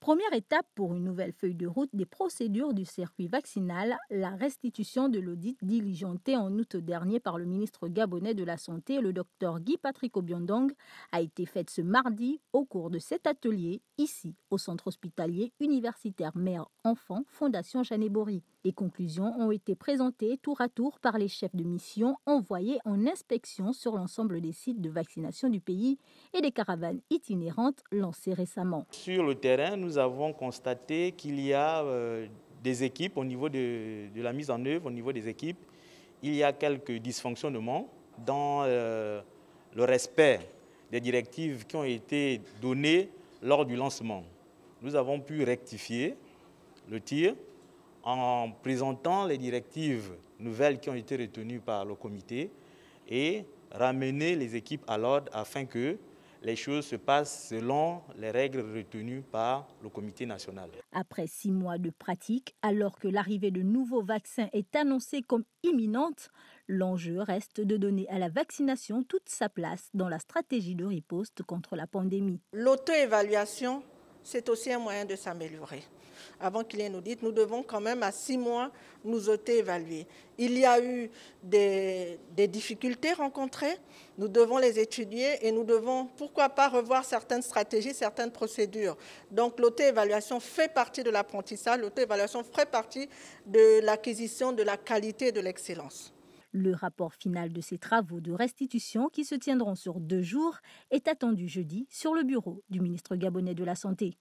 Première étape pour une nouvelle feuille de route des procédures du circuit vaccinal, la restitution de l'audit diligenté en août dernier par le ministre gabonais de la Santé, le docteur Guy Patrick Obiondong, a été faite ce mardi au cours de cet atelier, ici, au centre hospitalier universitaire Mère-Enfant Fondation Jeanne-Bory. Les conclusions ont été présentées tour à tour par les chefs de mission envoyés en inspection sur l'ensemble des sites de vaccination du pays et des caravanes itinérantes lancées récemment. Sur le terrain, nous nous avons constaté qu'il y a euh, des équipes au niveau de, la mise en œuvre, au niveau des équipes, il y a quelques dysfonctionnements dans euh, le respect des directives qui ont été données lors du lancement. Nous avons pu rectifier le tir en présentant les directives nouvelles qui ont été retenues par le comité et ramener les équipes à l'ordre afin que les choses se passent selon les règles retenues par le comité national. Après six mois de pratique, alors que l'arrivée de nouveaux vaccins est annoncée comme imminente, l'enjeu reste de donner à la vaccination toute sa place dans la stratégie de riposte contre la pandémie. L'auto-évaluation c'est aussi un moyen de s'améliorer. Avant qu'il y ait une audit, nous devons quand même à six mois nous auto-évaluer. Il y a eu des, des, difficultés rencontrées, nous devons les étudier et nous devons, pourquoi pas, revoir certaines stratégies, certaines procédures. Donc l'auto-évaluation fait partie de l'apprentissage, l'auto-évaluation fait partie de l'acquisition de la qualité et de l'excellence. Le rapport final de ces travaux de restitution, qui se tiendront sur deux jours, est attendu jeudi sur le bureau du ministre gabonais de la Santé.